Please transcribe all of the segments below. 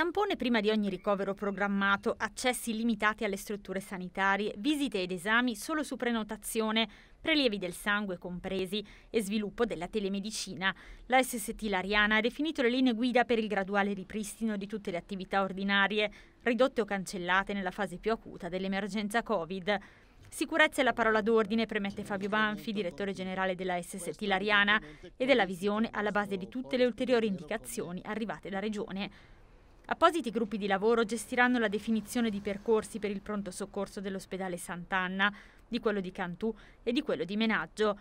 Tampone prima di ogni ricovero programmato, accessi limitati alle strutture sanitarie, visite ed esami solo su prenotazione, prelievi del sangue compresi e sviluppo della telemedicina. La SST Lariana ha definito le linee guida per il graduale ripristino di tutte le attività ordinarie, ridotte o cancellate nella fase più acuta dell'emergenza Covid. Sicurezza è la parola d'ordine, premette Fabio Banfi, direttore generale della SST Lariana, e della visione alla base di tutte le ulteriori indicazioni arrivate da Regione. Appositi gruppi di lavoro gestiranno la definizione di percorsi per il pronto soccorso dell'ospedale Sant'Anna, di quello di Cantù e di quello di Menaggio.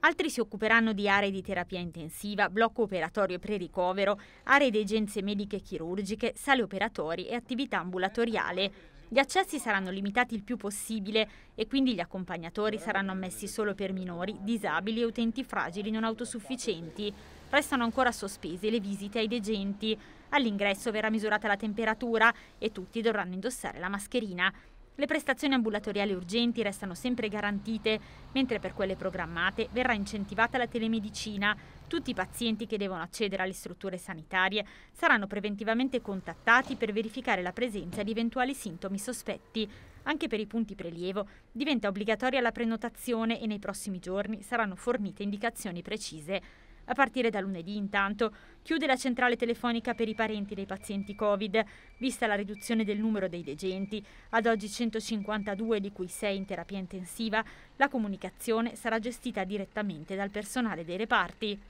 Altri si occuperanno di aree di terapia intensiva, blocco operatorio e ricovero aree di agenzie mediche e chirurgiche, sale operatori e attività ambulatoriale. Gli accessi saranno limitati il più possibile e quindi gli accompagnatori saranno ammessi solo per minori, disabili e utenti fragili non autosufficienti. Restano ancora sospese le visite ai degenti. All'ingresso verrà misurata la temperatura e tutti dovranno indossare la mascherina. Le prestazioni ambulatoriali urgenti restano sempre garantite, mentre per quelle programmate verrà incentivata la telemedicina. Tutti i pazienti che devono accedere alle strutture sanitarie saranno preventivamente contattati per verificare la presenza di eventuali sintomi sospetti. Anche per i punti prelievo diventa obbligatoria la prenotazione e nei prossimi giorni saranno fornite indicazioni precise. A partire da lunedì, intanto, chiude la centrale telefonica per i parenti dei pazienti Covid, vista la riduzione del numero dei degenti, ad oggi 152 di cui 6 in terapia intensiva, la comunicazione sarà gestita direttamente dal personale dei reparti.